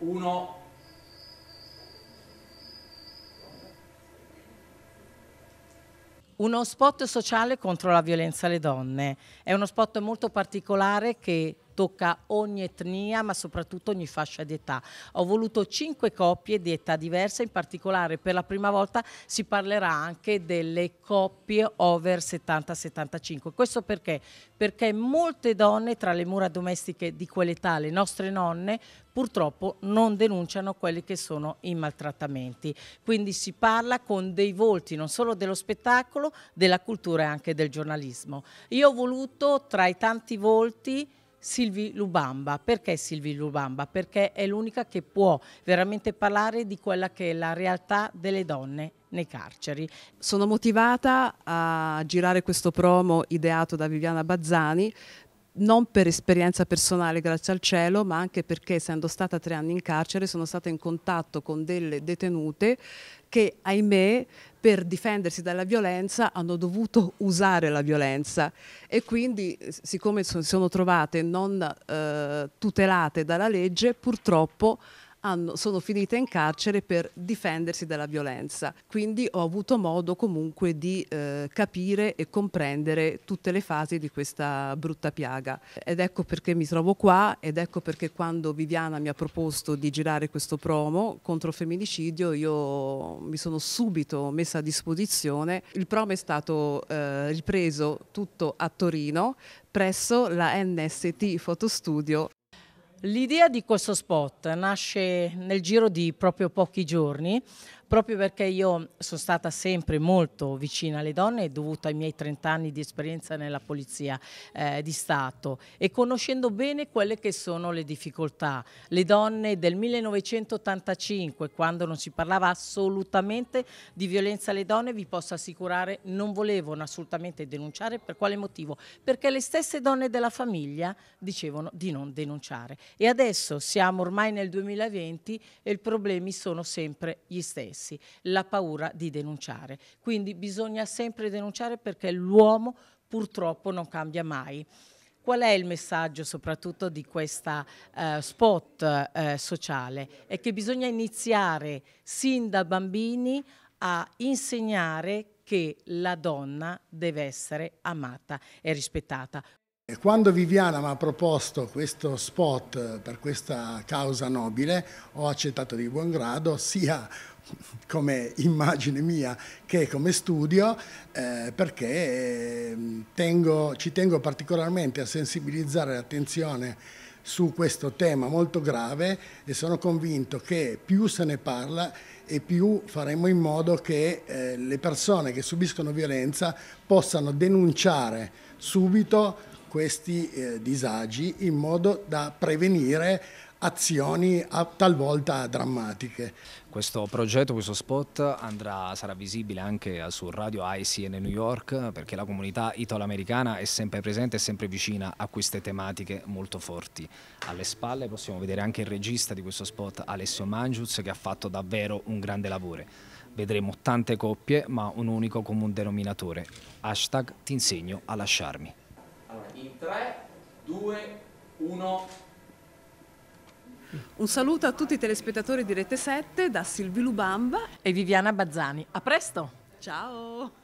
uno Uno spot sociale contro la violenza alle donne. È uno spot molto particolare che tocca ogni etnia ma soprattutto ogni fascia di età. Ho voluto cinque coppie di età diversa, in particolare per la prima volta si parlerà anche delle coppie over 70-75. Questo perché? Perché molte donne tra le mura domestiche di quell'età, le nostre nonne, purtroppo non denunciano quelli che sono i maltrattamenti. Quindi si parla con dei volti non solo dello spettacolo, della cultura e anche del giornalismo. Io ho voluto tra i tanti volti Silvi Lubamba. Perché Silvi Lubamba? Perché è l'unica che può veramente parlare di quella che è la realtà delle donne nei carceri. Sono motivata a girare questo promo ideato da Viviana Bazzani non per esperienza personale, grazie al cielo, ma anche perché essendo stata tre anni in carcere sono stata in contatto con delle detenute che, ahimè, per difendersi dalla violenza hanno dovuto usare la violenza e quindi, siccome si sono trovate non eh, tutelate dalla legge, purtroppo hanno, sono finite in carcere per difendersi dalla violenza. Quindi ho avuto modo comunque di eh, capire e comprendere tutte le fasi di questa brutta piaga. Ed ecco perché mi trovo qua ed ecco perché quando Viviana mi ha proposto di girare questo promo contro il femminicidio io mi sono subito messa a disposizione. Il promo è stato eh, ripreso tutto a Torino presso la NST Fotostudio L'idea di questo spot nasce nel giro di proprio pochi giorni proprio perché io sono stata sempre molto vicina alle donne dovuto ai miei 30 anni di esperienza nella Polizia eh, di Stato e conoscendo bene quelle che sono le difficoltà. Le donne del 1985, quando non si parlava assolutamente di violenza alle donne, vi posso assicurare non volevano assolutamente denunciare. Per quale motivo? Perché le stesse donne della famiglia dicevano di non denunciare. E adesso siamo ormai nel 2020 e i problemi sono sempre gli stessi stessi, la paura di denunciare. Quindi bisogna sempre denunciare perché l'uomo purtroppo non cambia mai. Qual è il messaggio soprattutto di questa eh, spot eh, sociale? È che bisogna iniziare sin da bambini a insegnare che la donna deve essere amata e rispettata quando Viviana mi ha proposto questo spot eh, per questa causa nobile, ho accettato di buon grado sia come immagine mia che come studio, eh, perché ehm, tengo, ci tengo particolarmente a sensibilizzare l'attenzione su questo tema molto grave e sono convinto che più se ne parla e più faremo in modo che eh, le persone che subiscono violenza possano denunciare subito questi eh, disagi in modo da prevenire azioni a, talvolta drammatiche. Questo progetto, questo spot andrà, sarà visibile anche su Radio ICN New York perché la comunità italoamericana è sempre presente e sempre vicina a queste tematiche molto forti. Alle spalle possiamo vedere anche il regista di questo spot Alessio Mangius che ha fatto davvero un grande lavoro. Vedremo tante coppie ma un unico comune denominatore. Hashtag ti insegno a lasciarmi in 3, 2, 1. Un saluto a tutti i telespettatori di Rete 7 da Silvi Lubamba e Viviana Bazzani. A presto! Ciao!